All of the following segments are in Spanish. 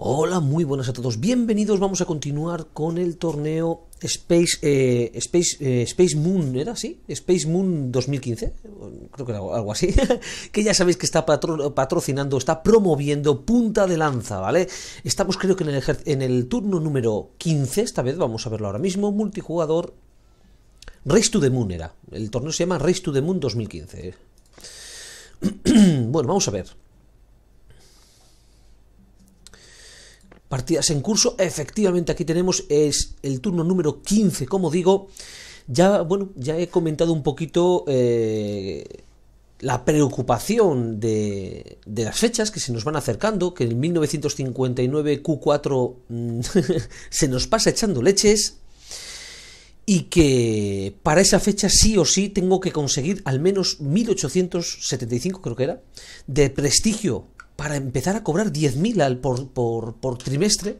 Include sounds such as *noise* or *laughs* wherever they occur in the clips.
Hola, muy buenas a todos. Bienvenidos. Vamos a continuar con el torneo Space eh, Space eh, Space Moon, ¿era así? Space Moon 2015, creo que era algo así. *laughs* que ya sabéis que está patrocinando, está promoviendo Punta de Lanza, ¿vale? Estamos creo que en el, en el turno número 15, esta vez vamos a verlo ahora mismo, multijugador Race to the Moon era. El torneo se llama Race to the Moon 2015. *clears throat* bueno, vamos a ver. partidas en curso. Efectivamente, aquí tenemos es el turno número 15, como digo. Ya, bueno, ya he comentado un poquito eh, la preocupación de, de, las fechas que se nos van acercando, que en 1959 Q4 mm, *laughs* se nos pasa echando leches y que para esa fecha sí o sí tengo que conseguir al menos 1875, creo que era, de prestigio para empezar a cobrar 10.000 por, por, por trimestre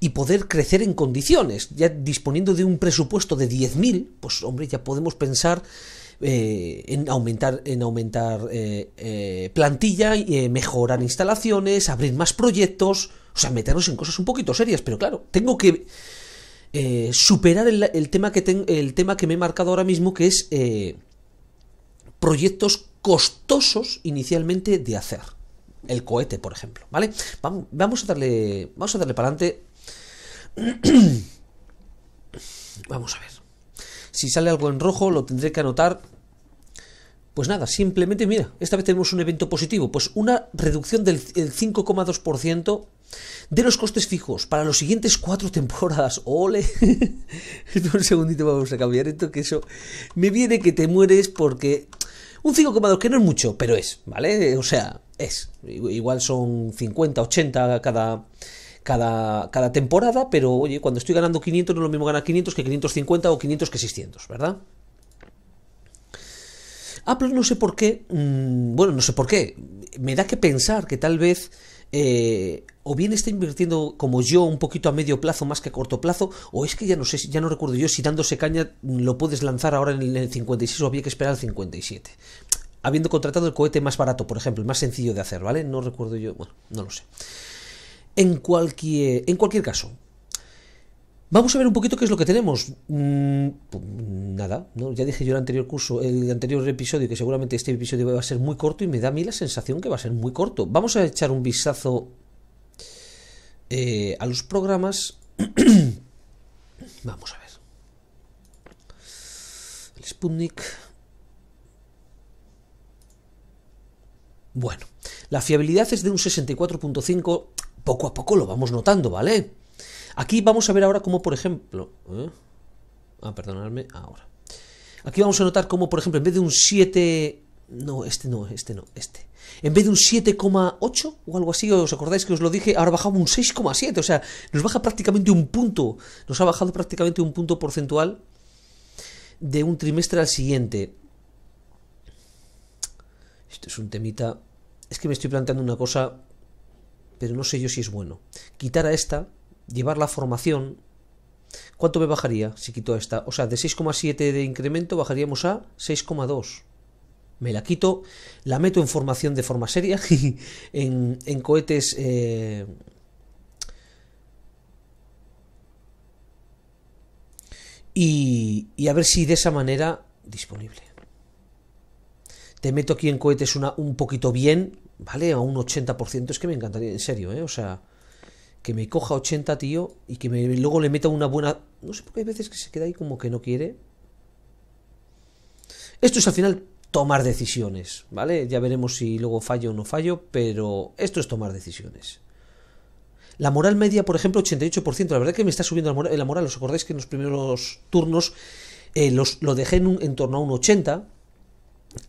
y poder crecer en condiciones. Ya disponiendo de un presupuesto de 10.000, pues hombre, ya podemos pensar eh, en aumentar, en aumentar eh, eh, plantilla, mejorar instalaciones, abrir más proyectos, o sea, meternos en cosas un poquito serias, pero claro, tengo que superar el, tema que el tema que me he marcado ahora mismo, que es proyectos costosos inicialmente de hacer el cohete, por ejemplo, ¿vale? Vamos a darle, vamos a darle para adelante. *clears throat* vamos a ver. Si sale algo en rojo, lo tendré que anotar. Pues nada, simplemente, mira, esta vez tenemos un evento positivo, pues una reducción del 5,2% de los costes fijos para los siguientes cuatro *laughs* temporadas. ¡Ole! *laughs* un segundito vamos a cambiar esto, que eso me viene que te mueres porque un 5,2 que no es mucho, pero es, ¿vale? O sea, es. Igual son 50, 80 cada, cada, cada temporada, pero oye, cuando estoy ganando 500 no es lo mismo ganar 500 que 550 o 500 que 600, ¿verdad? Apple no sé por qué, mm, bueno, no sé por qué, me da que pensar que tal vez eh, o bien está invirtiendo como yo un poquito a medio plazo más que a corto plazo, o es que ya no sé, ya no recuerdo yo si dándose caña lo puedes lanzar ahora en el 56 o había que esperar al 57 habiendo contratado el cohete más barato, por ejemplo, el más sencillo de hacer, ¿vale? No recuerdo yo, bueno, no lo sé. En cualquier, en cualquier caso, Vamos a ver un poquito qué es lo que tenemos. Mm, pues, nada, ¿no? ya dije yo el anterior curso, el anterior episodio, que seguramente este episodio va a ser muy corto y me da a mí la sensación que va a ser muy corto. Vamos a echar un vistazo eh, a los programas. *clears throat* Vamos a ver. El Sputnik. Bueno, la fiabilidad es de un 64.5, poco a poco lo vamos notando, ¿vale? Aquí vamos a ver ahora cómo, por ejemplo... ¿eh? Ah, perdonadme, ahora. Aquí vamos a notar cómo, por ejemplo, en vez de un 7... No, este no, este no, este. En vez de un 7,8 o algo así, os acordáis que os lo dije, ahora bajamos un 6,7, o sea, nos baja prácticamente un punto, nos ha bajado prácticamente un punto porcentual de un trimestre al siguiente. Esto es un temita... Es que me estoy planteando una cosa, pero no sé yo si es bueno. Quitar a esta, llevar la formación... ¿Cuánto me bajaría si quito a esta? O sea, de 6,7 de incremento bajaríamos a 6,2 me la quito, la meto en formación de forma seria, *laughs* en, en, cohetes... Eh, y a ver si de esa manera disponible te meto aquí en cohetes una, un poquito bien, ¿vale? A un 80%, es que me encantaría, en serio, ¿eh? O sea, que me coja 80, tío, y que luego le meta una buena... No sé, qué hay veces que se queda ahí como que no quiere. Esto es al final tomar decisiones, ¿vale? Ya veremos si luego fallo o no fallo, pero esto es tomar decisiones. La moral media, por ejemplo, 88%. La verdad es que me está subiendo eh, la moral. ¿Os acordáis que en los primeros turnos eh, los, lo dejé en, en torno a un 80%?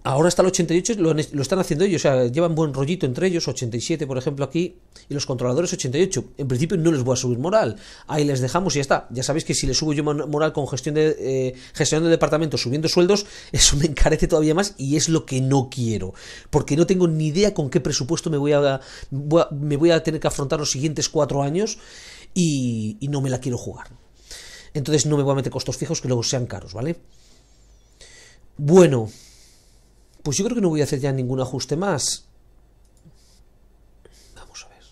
Ahora hasta el 88 lo, están haciendo ellos, o sea, llevan buen rollito entre ellos, 87 por ejemplo aquí, y los controladores 88. En principio no les voy a subir moral, ahí les dejamos y ya está. Ya sabéis que si les subo yo moral con gestión de, eh, gestionando departamentos departamento, subiendo sueldos, *laughs* eso me encarece todavía más y es lo que no quiero. Porque no tengo ni idea con qué presupuesto me voy a, me voy a tener que afrontar los siguientes cuatro años y, y no me la quiero jugar. Entonces no me voy a meter costos fijos que luego sean caros, ¿vale? Bueno. Pues yo creo que no voy a hacer ya ningún ajuste más. Vamos a ver.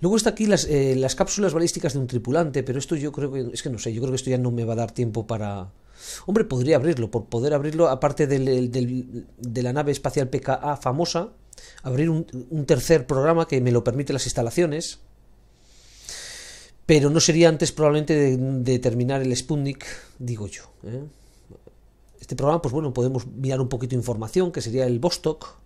Luego está aquí eh, las, cápsulas balísticas de un tripulante, pero esto yo creo que... Es que no sé, yo creo que esto ya no me va a dar tiempo para... Hombre, podría abrirlo, por poder abrirlo, aparte de la nave espacial PKA famosa, abrir un, tercer programa que me lo permite las instalaciones pero no sería antes probablemente de, de terminar el Sputnik, digo yo. ¿eh? Este programa, pues bueno, podemos mirar un poquito de información, que sería el bostock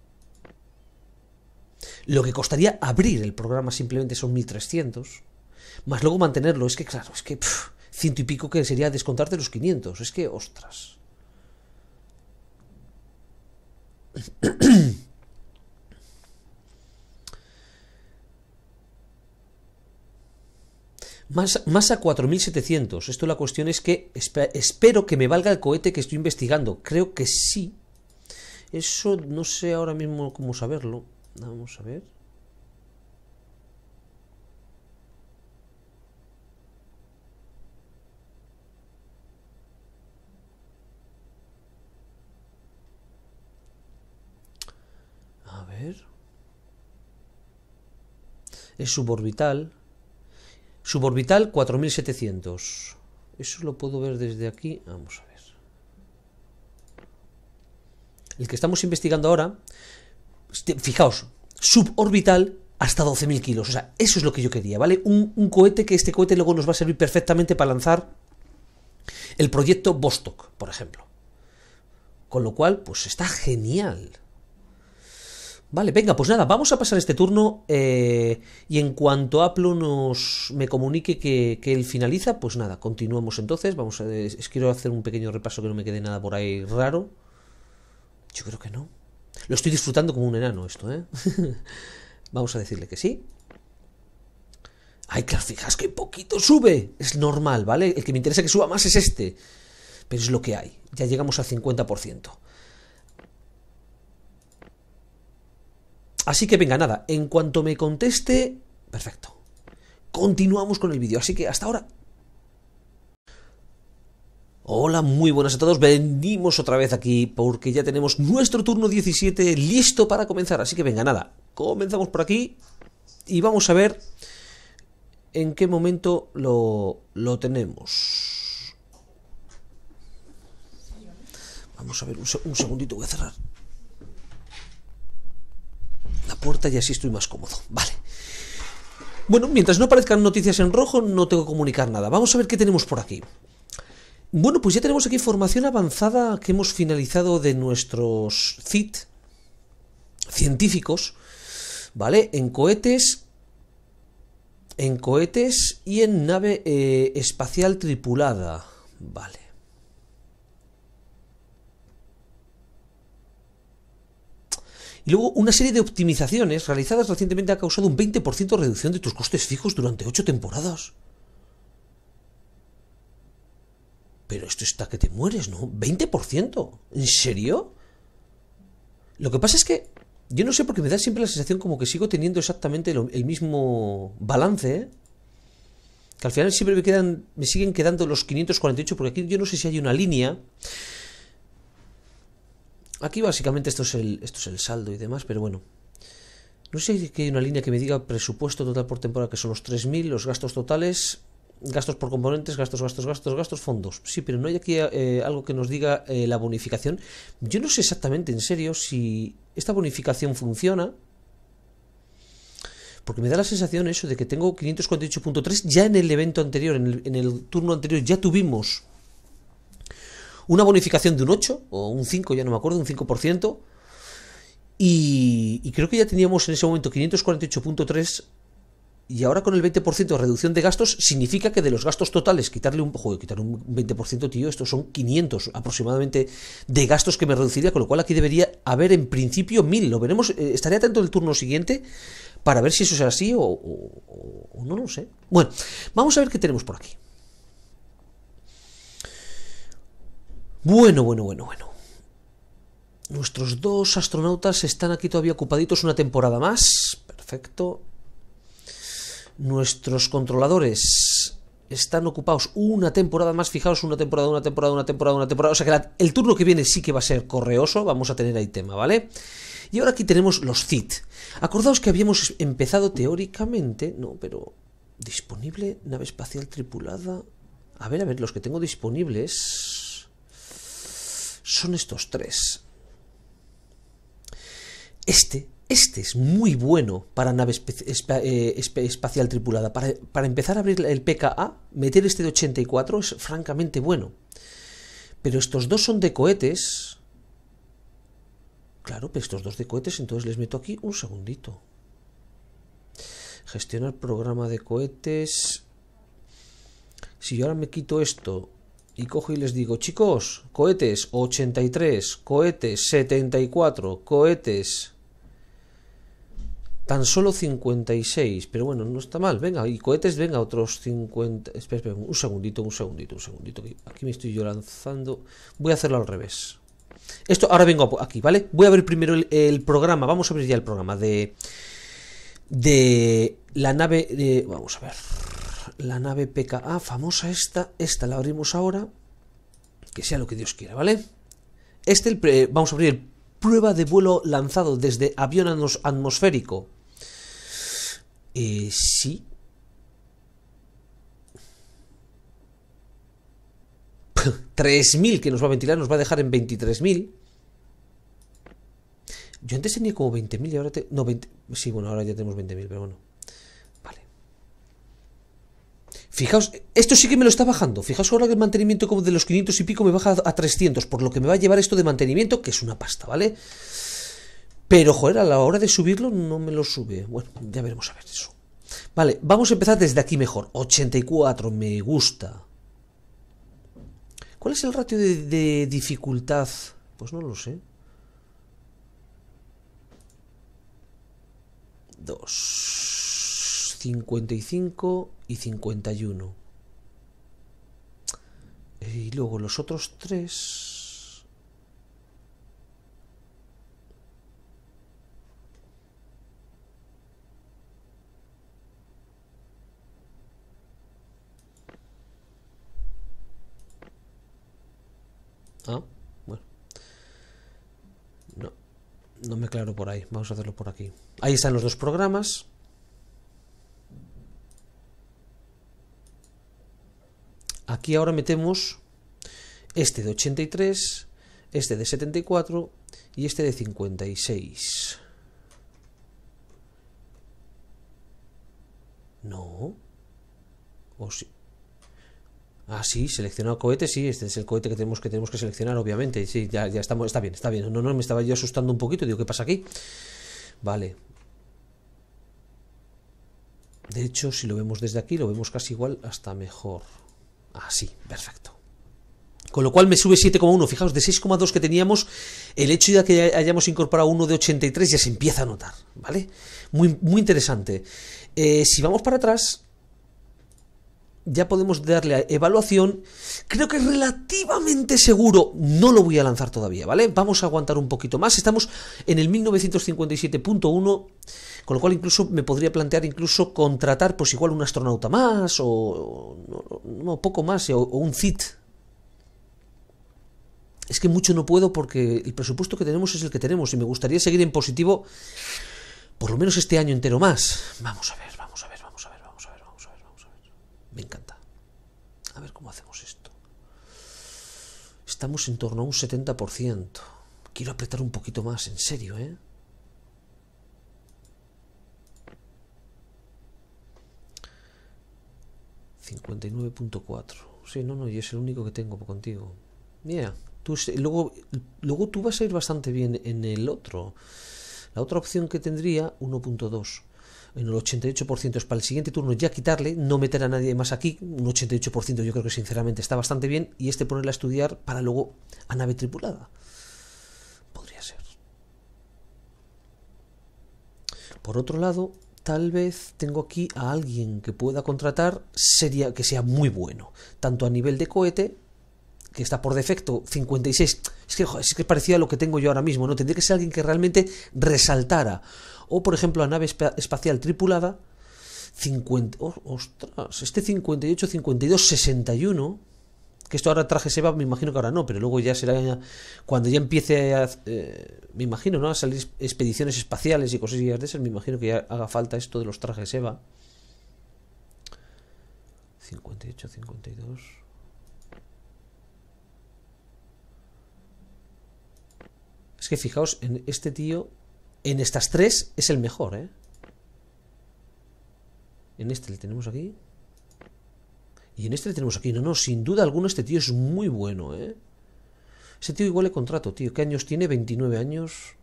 Lo que costaría abrir el programa simplemente son 1300. Más luego mantenerlo. Es que, claro, es que ciento y pico que sería descontarte los 500. Es que, ostras. *clears throat* *coughs* Más, más a 4.700. Esto la cuestión es que espero que me valga el cohete que estoy investigando. Creo que sí. Eso no sé ahora mismo cómo saberlo. Vamos a ver. A ver. Es suborbital. Suborbital 4700. Eso lo puedo ver desde aquí. Vamos a ver. El que estamos investigando ahora, fijaos, suborbital hasta 12.000 kilos. O sea, eso es lo que yo quería, ¿vale? Un, cohete que este cohete luego nos va a servir perfectamente para lanzar el proyecto Vostok, por ejemplo. Con lo cual, pues está genial. Vale, venga, pues nada, vamos a pasar este turno eh, y en cuanto Aplo nos me comunique que, que él finaliza, pues nada, continuamos entonces. Vamos a, quiero hacer un pequeño repaso que no me quede nada por ahí raro. Yo creo que no. Lo estoy disfrutando como un enano esto, ¿eh? *laughs* vamos a decirle que sí. Ay, claro, fijas que poquito sube. Es normal, ¿vale? El que me interesa que suba más es este. Pero es lo que hay. Ya llegamos al 50%. Así que venga, nada, en cuanto me conteste, perfecto. Continuamos con el vídeo, así que hasta ahora. Hola, muy buenas a todos. Venimos otra vez aquí porque ya tenemos nuestro turno 17 listo para comenzar. Así que venga, nada, comenzamos por aquí y vamos a ver en qué momento lo, tenemos. Vamos a ver, un segundito, voy a cerrar puerta y así estoy más cómodo. Vale. Bueno, mientras no aparezcan noticias en rojo, no tengo que comunicar nada. Vamos a ver qué tenemos por aquí. Bueno, pues ya tenemos aquí información avanzada que hemos finalizado de nuestros CIT científicos, ¿vale? En cohetes, en cohetes y en nave eh, espacial tripulada, ¿vale? Y luego, una serie de optimizaciones realizadas recientemente ha causado un 20% de reducción de tus costes fijos durante 8 temporadas. Pero esto está que te mueres, ¿no? ¿20%? ¿En serio? Lo que pasa es que yo no sé porque me da siempre la sensación como que sigo teniendo exactamente el mismo balance, ¿eh? que al final siempre me quedan me siguen quedando los 548 porque aquí yo no sé si hay una línea Aquí básicamente esto es el, esto es el saldo y demás, pero bueno. No sé si hay una línea que me diga presupuesto total por temporada, que son los 3.000, los gastos totales, gastos por componentes, gastos, gastos, gastos, gastos, fondos. Sí, pero no hay aquí eh, algo que nos diga eh, la bonificación. Yo no sé exactamente, en serio, si esta bonificación funciona. Porque me da la sensación eso de que tengo 548.3 ya en el evento anterior, en el, en el turno anterior, ya tuvimos una bonificación de un 8 o un 5, ya no me acuerdo, un 5%. Y, y creo que ya teníamos en ese momento 548.3 y ahora con el 20% de reducción de gastos significa que de los gastos totales, quitarle un, un 20%, tío, estos son 500 aproximadamente de gastos que me reduciría, con lo cual aquí debería haber en principio 1000. Lo veremos, eh, estaré atento el turno siguiente para ver si eso es así o, o no lo sé. Bueno, vamos a ver qué tenemos por aquí. Bueno, bueno, bueno, bueno. Nuestros dos astronautas están aquí todavía ocupaditos una temporada más. Perfecto. Nuestros controladores están ocupados una temporada más. Fijaos, una temporada, una temporada, una temporada, una temporada. O sea que el turno que viene sí que va a ser correoso. Vamos a tener ahí tema, ¿vale? Y ahora aquí tenemos los CIT. Acordaos que habíamos empezado teóricamente... No, pero... Disponible, nave espacial tripulada... A ver, a ver, los que tengo disponibles son estos tres. Este, este es muy bueno para nave eh, espacial tripulada. Para, para, empezar a abrir el PKA, meter este de 84 es francamente bueno. Pero estos dos son de cohetes. Claro, pero estos dos de cohetes, entonces les meto aquí un segundito. Gestionar programa de cohetes. Si yo ahora me quito esto y cojo y les digo, chicos, cohetes 83, cohetes 74, cohetes tan solo 56, pero bueno, no está mal, venga, y cohetes, venga, otros 50, espera, un segundito, un segundito, un segundito, aquí me estoy yo lanzando, voy a hacerlo al revés. Esto, ahora vengo aquí, ¿vale? Voy a ver primero el, programa, vamos a ver ya el programa de, de la nave, de, vamos a ver, la nave PKA famosa esta, esta la abrimos ahora, que sea lo que Dios quiera, ¿vale? Este, el vamos a abrir prueba de vuelo lanzado desde avión atmosférico. Eh, sí. 3.000 *laughs* que nos va a ventilar, nos va a dejar en 23.000. Yo antes tenía como 20.000 y ahora... No, 20... Sí, bueno, ahora ya tenemos 20.000, pero bueno. Fijaos, esto sí que me lo está bajando. Fijaos ahora que el mantenimiento como de los 500 y pico me baja a 300, por lo que me va a llevar esto de mantenimiento, que es una pasta, ¿vale? Pero, joder, a la hora de subirlo no me lo sube. Bueno, ya veremos a ver eso. Vale, vamos a empezar desde aquí mejor. 84, me gusta. ¿Cuál es el ratio de, dificultad? Pues no lo sé. Dos 55 y 51. Y luego los otros tres... Ah, bueno. No, no me aclaro por ahí. Vamos a hacerlo por aquí. Ahí están los dos programas. y ahora metemos este de 83, este de 74 y este de 56. No. O sí. Ah, sí, seleccionado cohete, sí, este es el cohete que tenemos que, tenemos que seleccionar, obviamente. Sí, ya, ya estamos, está bien, está bien. No, no, me estaba yo asustando un poquito, digo, ¿qué pasa aquí? Vale. De hecho, si lo vemos desde aquí, lo vemos casi igual, hasta mejor. Así, ah, perfecto. Con lo cual me sube 7,1. Fijaos, de 6,2 que teníamos, el hecho de que hayamos incorporado uno de 83 ya se empieza a notar, ¿vale? Muy, muy interesante. Eh, si vamos para atrás, ya podemos darle a evaluación. Creo que es relativamente seguro. No lo voy a lanzar todavía, ¿vale? Vamos a aguantar un poquito más. Estamos en el 1957.1. Con lo cual incluso me podría plantear incluso contratar pues igual un astronauta más o, no, poco más eh, o, un CIT. Es que mucho no puedo porque el presupuesto que tenemos es el que tenemos y me gustaría seguir en positivo por lo menos este año entero más. Vamos a ver, vamos a ver, vamos a ver, vamos a ver, vamos a ver, vamos a ver. Me encanta. A ver cómo hacemos esto. Estamos en torno a un 70%. Quiero apretar un poquito más, en serio, ¿eh? 59.4. Sí, no, no, y es el único que tengo contigo. Mira, Tú, luego, luego tú vas a ir bastante bien en el otro. La otra opción que tendría, 1.2. En el 88% es para el siguiente turno ya quitarle, no meter a nadie más aquí. Un 88% yo creo que sinceramente está bastante bien. Y este ponerla a estudiar para luego a nave tripulada. Podría ser. Por otro lado, tal vez tengo aquí a alguien que pueda contratar sería que sea muy bueno, tanto a nivel de cohete que está por defecto 56, es que es que parecía a lo que tengo yo ahora mismo, no tendría que ser alguien que realmente resaltara o por ejemplo a nave espacial tripulada 50, ostras, este 58, 52, 61 que esto ahora traje Seba, me imagino que ahora no, pero luego ya será cuando ya empiece a, eh, me imagino, ¿no? A salir expediciones espaciales y cosas de esas, me imagino que ya haga falta esto de los trajes Seba. 58, 52. Es que fijaos, en este tío, en estas tres es el mejor, ¿eh? En este le tenemos aquí. Y en este tenemos aquí. No, no, sin duda alguna este tío es muy bueno, ¿eh? Ese tío igual le contrato, tío. ¿Qué años tiene? 29 años.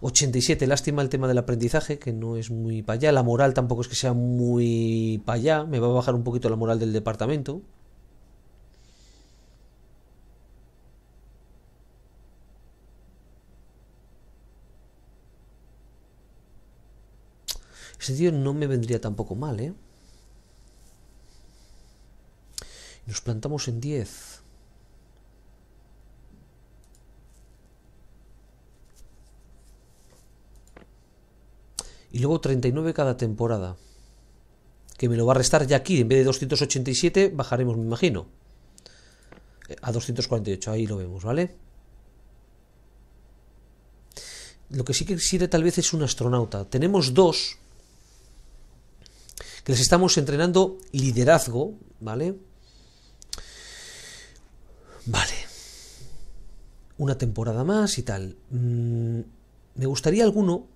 87, lástima el tema del aprendizaje, que no es muy para allá. La moral tampoco es que sea muy para allá. Me va a bajar un poquito la moral del departamento. Ese tío no me vendría tampoco mal, ¿eh? Nos plantamos en 10. Y luego 39 cada temporada. Que me lo va a restar ya aquí. En vez de 287 bajaremos, me imagino. Eh, a 248. Ahí lo vemos, ¿vale? Lo que sí que sirve tal vez es un astronauta. Tenemos dos que les estamos entrenando liderazgo, ¿vale? Vale. Una temporada más y tal. Mm, me gustaría alguno.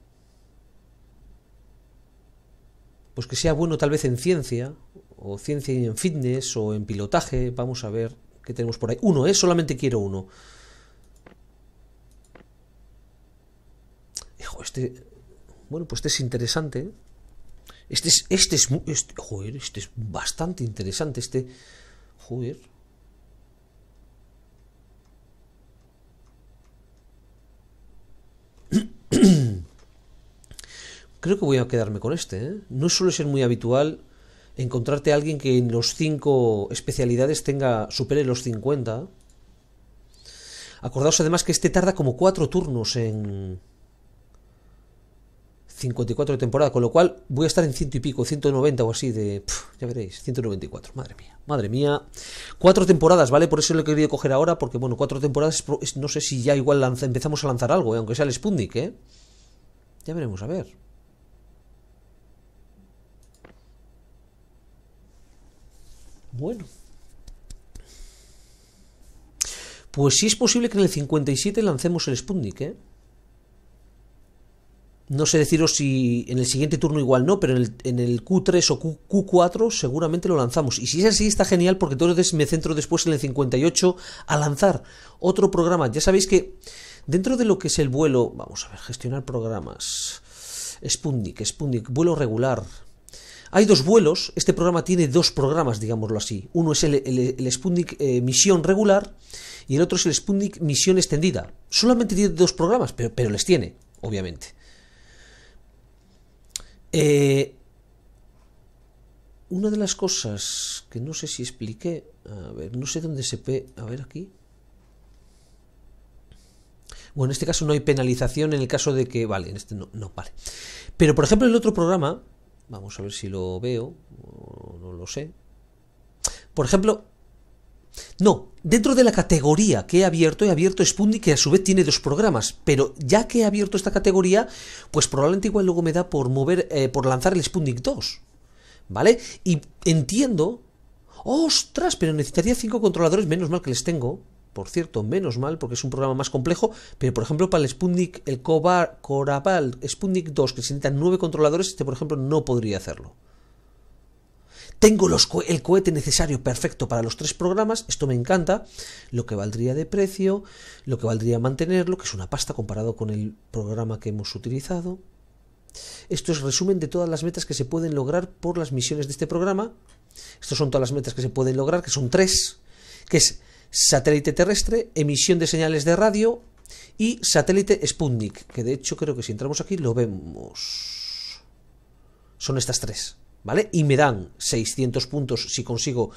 Pues que sea bueno tal vez en ciencia. O ciencia y en fitness. O en pilotaje. Vamos a ver qué tenemos por ahí. Uno, ¿eh? Solamente quiero uno. Hijo, este... Bueno, pues este es interesante. ¿eh? Este es... Este es... Este, joder, este es bastante interesante. Este... Joder. Creo que voy a quedarme con este. ¿eh? No suele ser muy habitual encontrarte a alguien que en los cinco especialidades tenga supere los 50. Acordaos además que este tarda como cuatro turnos en 54 de temporada, con lo cual voy a estar en ciento y pico, 190 o así de... ya veréis, 194, madre mía, madre mía. Cuatro temporadas, ¿vale? Por eso lo he querido coger ahora, porque bueno, cuatro temporadas, no sé si ya igual empezamos a lanzar algo, eh, aunque sea el Sputnik, ¿eh? Ya veremos, a ver. Bueno. Pues sí es posible que en el 57 lancemos el Sputnik, ¿eh? No sé deciros si en el siguiente turno igual no, pero en el, Q3 o Q, 4 seguramente lo lanzamos. Y si es así, está genial porque entonces me centro después en el 58 a lanzar otro programa. Ya sabéis que dentro de lo que es el vuelo, vamos a ver, gestionar programas. Sputnik, Sputnik, vuelo regular. Hay dos vuelos, este programa tiene dos programas, digámoslo así. Uno es el, el, Sputnik eh, Misión Regular y el otro es el Sputnik Misión Extendida. Solamente tiene dos programas, pero, les tiene, obviamente. Eh, una de las cosas que no sé si expliqué, a ver, no sé dónde se ve, a ver aquí. Bueno, en este caso no hay penalización en el caso de que, vale, en este no, no, vale. Pero por ejemplo, el otro programa, Vamos a ver si lo veo, no lo sé. Por ejemplo, no, dentro de la categoría que he abierto, he abierto Sputnik, que a su vez tiene dos programas, pero ya que he abierto esta categoría, pues probablemente igual luego me da por mover, eh, por lanzar el Sputnik 2, ¿vale? Y entiendo, ¡ostras! Pero necesitaría cinco controladores, menos mal que les tengo, por cierto, menos mal, porque es un programa más complejo, pero por ejemplo para el Sputnik, el 2, que se necesitan 9 controladores, este por ejemplo no podría hacerlo. Tengo los el cohete necesario perfecto para los tres programas, esto me encanta, lo que valdría de precio, lo que valdría mantenerlo, que es una pasta comparado con el programa que hemos utilizado. Esto es resumen de todas las metas que se pueden lograr por las misiones de este programa. Estas son todas las metas que se pueden lograr, que son tres, que es satélite terrestre, emisión de señales de radio y satélite Sputnik, que de hecho creo que si entramos aquí lo vemos. Son estas tres, ¿vale? Y me dan 600 puntos si consigo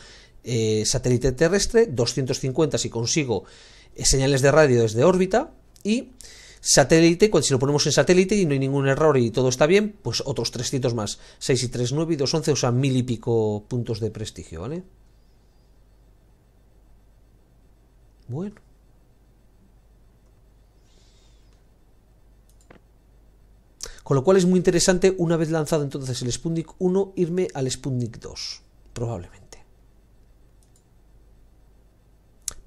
eh, satélite terrestre, 250 si consigo eh, señales de radio desde órbita y satélite, cuando si lo ponemos en satélite y no hay ningún error y todo está bien, pues otros 300 más, 6 y 3, 9 y 2, 11, o sea, mil y pico puntos de prestigio, ¿vale? Bueno. Con lo cual es muy interesante, una vez lanzado entonces el Sputnik 1, irme al Sputnik 2, probablemente.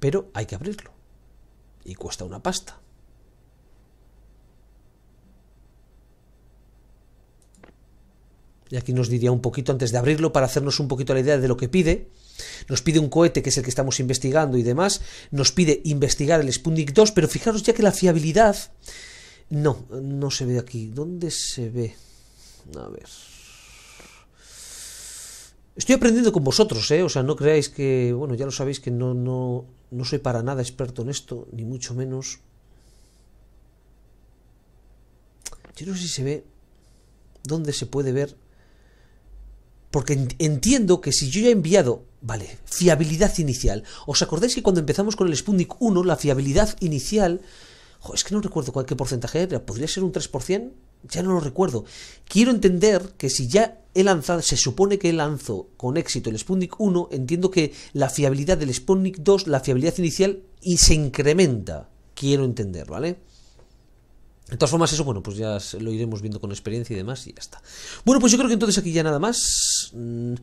Pero hay que abrirlo. Y cuesta una pasta. Y aquí nos diría un poquito antes de abrirlo para hacernos un poquito la idea de lo que pide nos pide un cohete que es el que estamos investigando y demás, nos pide investigar el Sputnik 2, pero fijaros ya que la fiabilidad... No, no se ve aquí. ¿Dónde se ve? A ver. Estoy aprendiendo con vosotros, ¿eh? O sea, no creáis que... Bueno, ya lo sabéis que no, no, no soy para nada experto en esto, ni mucho menos. Yo no sé si se ve... ¿Dónde se puede ver? Porque entiendo que si yo ya he enviado Vale, fiabilidad inicial. ¿Os acordáis que cuando empezamos con el Sputnik 1, la fiabilidad inicial... es que no recuerdo cuál, qué porcentaje era, podría ser un 3%, ya no lo recuerdo. Quiero entender que si ya he lanzado, se supone que he lanzado con éxito el Sputnik 1, entiendo que la fiabilidad del Sputnik 2, la fiabilidad inicial, y se incrementa. Quiero entender, ¿vale? De todas formas, eso, bueno, pues ya lo iremos viendo con experiencia y demás y ya está. Bueno, pues yo creo que entonces aquí ya nada más. Mm.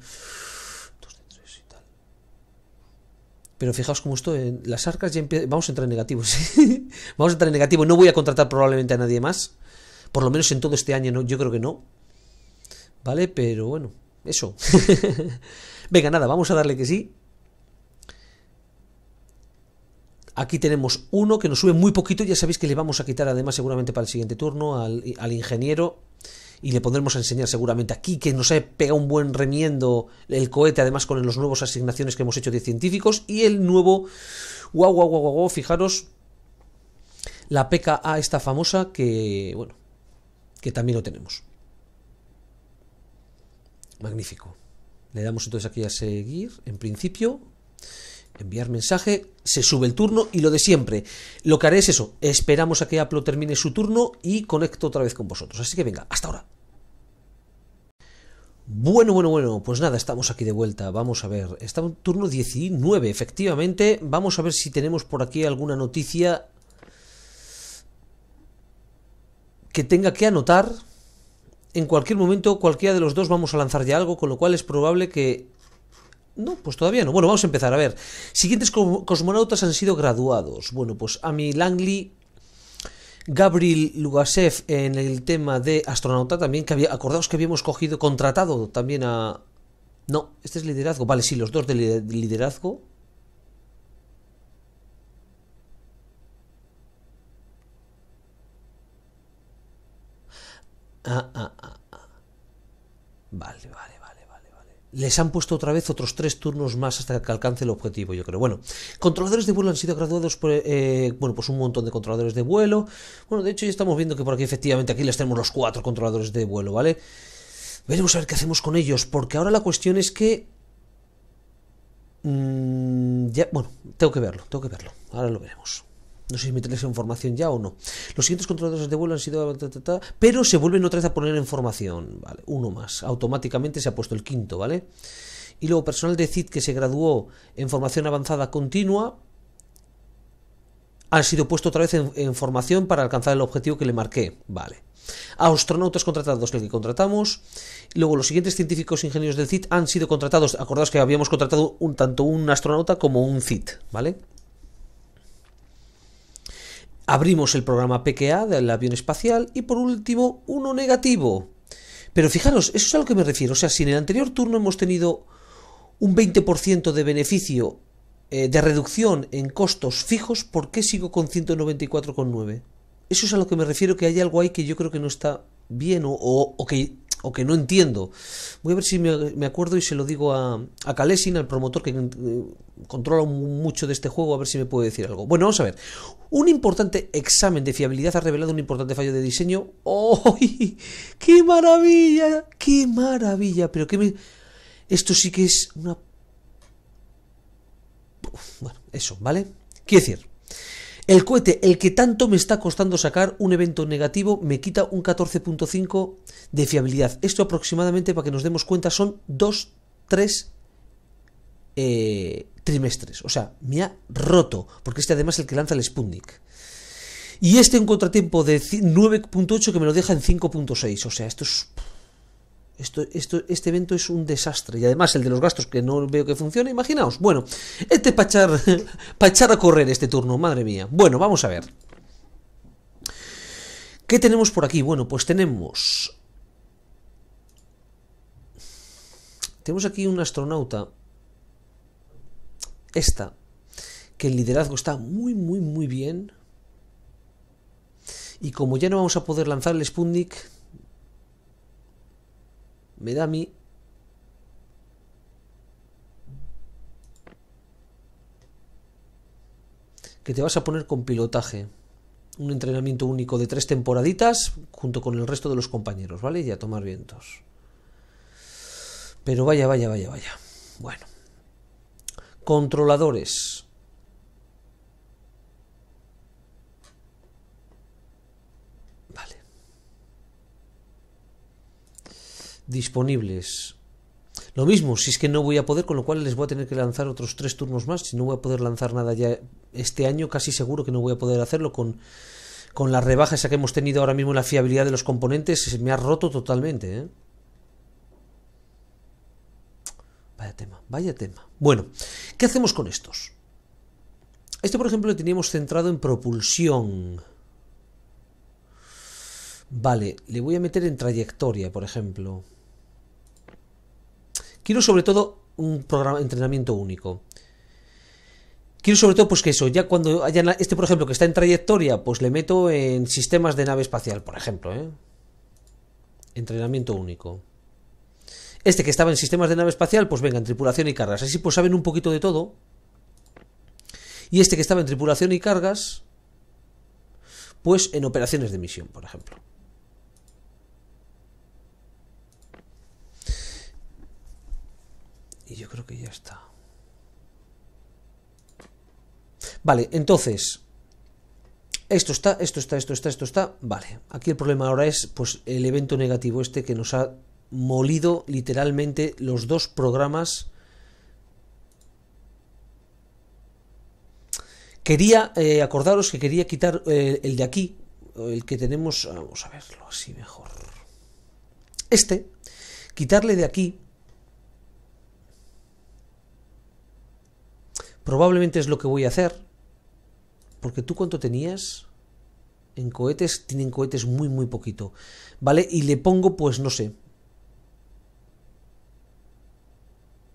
Pero fijaos cómo esto En ¿eh? las arcas ya Vamos a entrar en negativo. *laughs* ¿sí? Vamos a entrar en negativo. No voy a contratar probablemente a nadie más. Por lo menos en todo este año yo creo que no. ¿Vale? Pero bueno, eso. *laughs* Venga, nada, vamos a darle que sí. Aquí tenemos uno que nos sube muy poquito. Ya sabéis que le vamos a quitar además seguramente para el siguiente turno al, al ingeniero y le pondremos a enseñar seguramente aquí, que nos ha pegado un buen remiendo el cohete, además con las nuevas asignaciones que hemos hecho de científicos, y el nuevo, guau, guau, guau, guau, fijaros, la PKA esta famosa que, bueno, que también lo tenemos. Magnífico. Le damos entonces aquí a seguir, en principio, enviar mensaje, se sube el turno y lo de siempre. Lo que haré es eso, esperamos a que Apple termine su turno y conecto otra vez con vosotros. Así que venga, hasta ahora. Bueno, bueno, bueno, pues nada, estamos aquí de vuelta. Vamos a ver, está en turno 19, efectivamente. Vamos a ver si tenemos por aquí alguna noticia que tenga que anotar. En cualquier momento, cualquiera de los dos vamos a lanzar ya algo, con lo cual es probable que no, pues todavía no. Bueno, vamos a empezar. A ver, siguientes cosmonautas han sido graduados. Bueno, pues Amy Langley, Gabriel Lugasev en el tema de astronauta también, que había, acordaos que habíamos cogido, contratado también a... No, este es liderazgo. Vale, sí, los dos de liderazgo. Ah, ah, ah, ah. Vale, vale les han puesto otra vez otros tres turnos más hasta que alcance el objetivo, yo creo. Bueno, controladores de vuelo han sido graduados por, eh, bueno, pues un montón de controladores de vuelo. Bueno, de hecho ya estamos viendo que por aquí efectivamente aquí les tenemos los cuatro controladores de vuelo, ¿vale? Veremos a ver qué hacemos con ellos, porque ahora la cuestión es que... Mm, ya, bueno, tengo que verlo, tengo que verlo. Ahora lo veremos. No sé si me interesa en formación ya o no. Los siguientes controladores de vuelo han sido... pero se vuelven otra vez a poner en formación. Vale, uno más. Automáticamente se ha puesto el quinto, ¿vale? Y luego personal de CIT que se graduó en formación avanzada continua han sido puesto otra vez en, formación para alcanzar el objetivo que le marqué. Vale. Astronautas contratados, que que contratamos. Luego, los siguientes científicos ingenieros del CIT han sido contratados. Acordaos que habíamos contratado tanto un astronauta como un CIT, ¿vale? Abrimos el programa PKA del avión espacial y por último uno negativo. Pero fijaros, eso es a lo que me refiero. O sea, si en el anterior turno hemos tenido un 20% de beneficio eh, de reducción en costos fijos, ¿por qué sigo con 194,9? Eso es a lo que me refiero, que hay algo ahí que yo creo que no está bien o que o que no entiendo. Voy a ver si me, acuerdo y se lo digo a, a Kalesin, al promotor que eh, controla mucho de este juego, a ver si me puede decir algo. Bueno, vamos a ver. Un importante examen de fiabilidad ha revelado un importante fallo de diseño. ¡Ay, ¡Qué maravilla! ¡Qué maravilla! Pero qué me... Esto sí que es una... Bueno, eso, ¿vale? Quiero decir, el cohete, el que tanto me está costando sacar un evento negativo, me quita un 14.5 de fiabilidad. Esto aproximadamente, para que nos demos cuenta, son 2, 3 eh, trimestres. O sea, me ha roto, porque este además es el que lanza el Sputnik. Y este un contratiempo de 9.8 que me lo deja en 5.6. O sea, esto es esto, este evento es un desastre. Y además el de los gastos que no veo que funcione, imaginaos. Bueno, este pachar para echar, *laughs* echar a correr este turno, madre mía. Bueno, vamos a ver. ¿Qué tenemos por aquí? Bueno, pues tenemos... Tenemos aquí un astronauta. Esta. Que el liderazgo está muy, muy, muy bien. Y como ya no vamos a poder lanzar el Sputnik me da a mí que te vas a poner con pilotaje. Un entrenamiento único de tres temporaditas junto con el resto de los compañeros, ¿vale? Y a tomar vientos. Pero vaya, vaya, vaya, vaya. Bueno. Controladores. disponibles. Lo mismo, si es que no voy a poder, con lo cual les voy a tener que lanzar otros tres turnos más. Si no voy a poder lanzar nada ya este año, casi seguro que no voy a poder hacerlo con, con rebaja esa que hemos tenido ahora mismo en la fiabilidad de los componentes. Se me ha roto totalmente. ¿eh? Vaya tema, vaya tema. Bueno, ¿qué hacemos con estos? Este, por ejemplo, lo teníamos centrado en propulsión. Vale, le voy a meter en trayectoria, por ejemplo. Quiero sobre todo un programa entrenamiento único. Quiero sobre todo pues que eso, ya cuando haya este por ejemplo que está en trayectoria, pues le meto en sistemas de nave espacial, por ejemplo, ¿eh? Entrenamiento único. Este que estaba en sistemas de nave espacial, pues venga, en tripulación y cargas. Así pues saben un poquito de todo. Y este que estaba en tripulación y cargas, pues en operaciones de misión, por ejemplo. Y yo creo que ya está. Vale, entonces, esto está, esto está, esto está, esto está, vale. Aquí el problema ahora es pues el evento negativo este que nos ha molido literalmente los dos programas. Quería, eh, acordaros que quería quitar eh, el de aquí, el que tenemos, vamos a verlo así mejor. Este, quitarle de aquí Probablemente es lo que voy a hacer. Porque tú cuánto tenías en cohetes, tienen cohetes muy, muy poquito. ¿Vale? Y le pongo, pues no sé.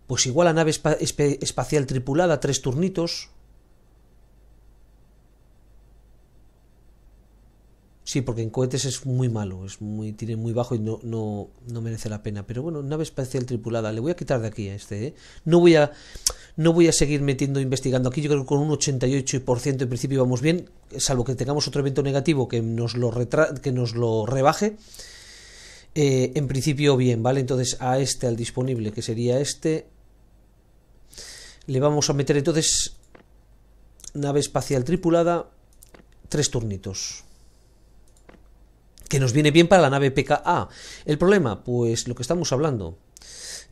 Pues igual a nave espacial tripulada, tres turnitos. Sí, porque en cohetes es muy malo, es muy, tiene muy bajo y no, no, merece la pena. Pero bueno, nave espacial tripulada, le voy a quitar de aquí a este. ¿eh? No, voy a, no voy a seguir metiendo, investigando. Aquí yo creo que con un 88% en principio vamos bien, salvo que tengamos otro evento negativo que nos lo, que nos lo rebaje. Eh, en principio bien, ¿vale? Entonces a este, al disponible, que sería este, le vamos a meter entonces nave espacial tripulada, tres turnitos que nos viene bien para la nave PKA. El problema, pues lo que estamos hablando,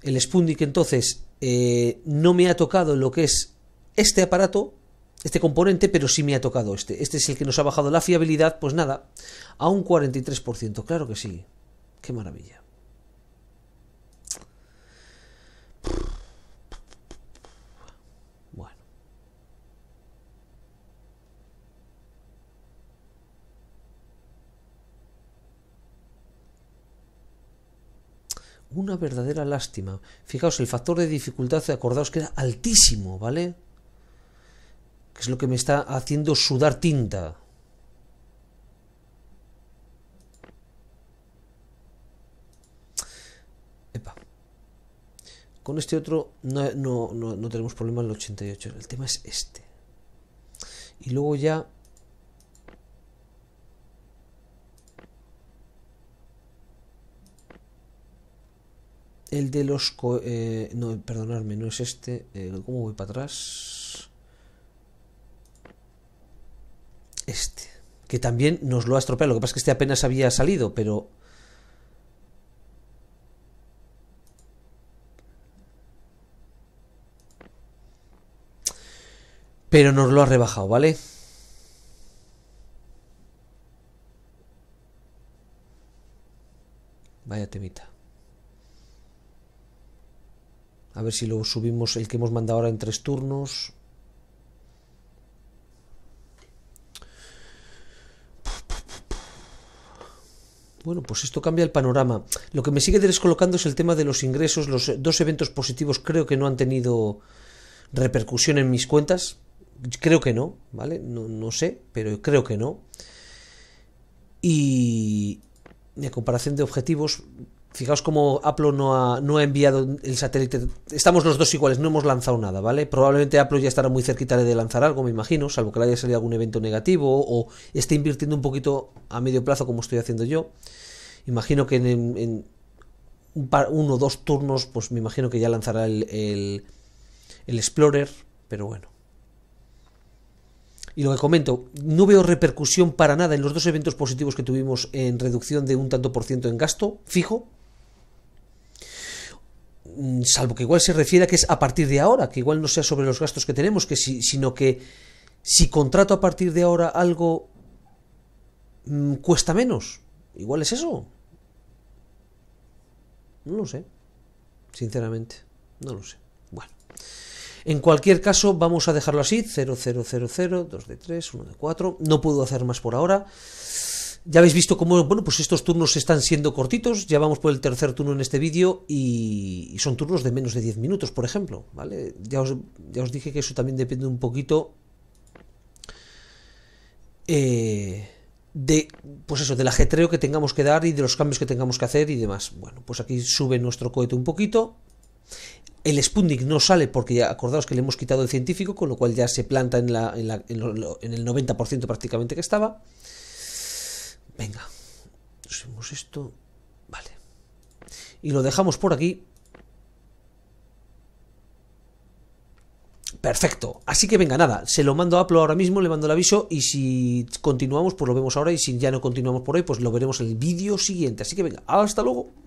el que entonces eh, no me ha tocado lo que es este aparato, este componente, pero sí me ha tocado este. Este es el que nos ha bajado la fiabilidad, pues nada, a un 43%, claro que sí, qué maravilla. Una verdadera lástima. Fijaos, el factor de dificultad, acordaos que era altísimo, ¿vale? Que es lo que me está haciendo sudar tinta. Epa. Con este otro no, tenemos problema el 88. El tema es este. Y luego ya El de los... Eh, no, perdonadme, no es este. Eh, ¿Cómo voy para atrás? Este. Que también nos lo ha estropeado. Lo que pasa es que este apenas había salido, pero... Pero nos lo ha rebajado, ¿vale? Vaya temita. A ver si lo subimos el que hemos mandado ahora en tres turnos. Bueno, pues esto cambia el panorama. Lo que me sigue descolocando es el tema de los ingresos. Los eh, dos eventos positivos creo que no han tenido repercusión en mis cuentas. Creo que no, ¿vale? No, sé, pero creo que no. Y a comparación de objetivos, Fijaos como Apple no ha, no ha enviado el satélite. Estamos los dos iguales, no hemos lanzado nada, ¿vale? Probablemente Apple ya estará muy cerquita de lanzar algo, me imagino, salvo que le haya salido algún evento negativo o esté invirtiendo un poquito a medio plazo como estoy haciendo yo. Imagino que en, uno o dos turnos, pues me imagino que ya lanzará el, el Explorer, pero bueno y lo que comento, no veo repercusión para nada en los dos eventos positivos que tuvimos en reducción de un tanto por ciento en gasto fijo, Mm, salvo que igual se refiere a que es a partir de ahora, que igual no sea sobre los gastos que tenemos, que si, sino que si contrato a partir de ahora algo mm, cuesta menos. Igual es eso. No lo sé. Sinceramente, no lo sé. Bueno. En cualquier caso, vamos a dejarlo así. 0, 2 de 3, 1 de 4. No puedo hacer más por ahora. Ya habéis visto cómo, bueno, pues estos turnos están siendo cortitos, ya vamos por el tercer turno en este vídeo y, son turnos de menos de 10 minutos, por ejemplo, ¿vale? Ya os, dije que eso también depende un poquito eh, de, pues eso, del ajetreo que tengamos que dar y de los cambios que tengamos que hacer y demás. Bueno, pues aquí sube nuestro cohete un poquito, el Sputnik no sale porque ya acordaos que le hemos quitado el científico, con lo cual ya se planta en, en, en el 90% prácticamente que estaba. Venga, hacemos esto. Vale. Y lo dejamos por aquí. Perfecto. Así que venga, nada. Se lo mando a Apple ahora mismo, le mando el aviso. Y si continuamos, pues lo vemos ahora. Y si ya no continuamos por hoy, pues lo veremos en el vídeo siguiente. Así que venga, hasta luego.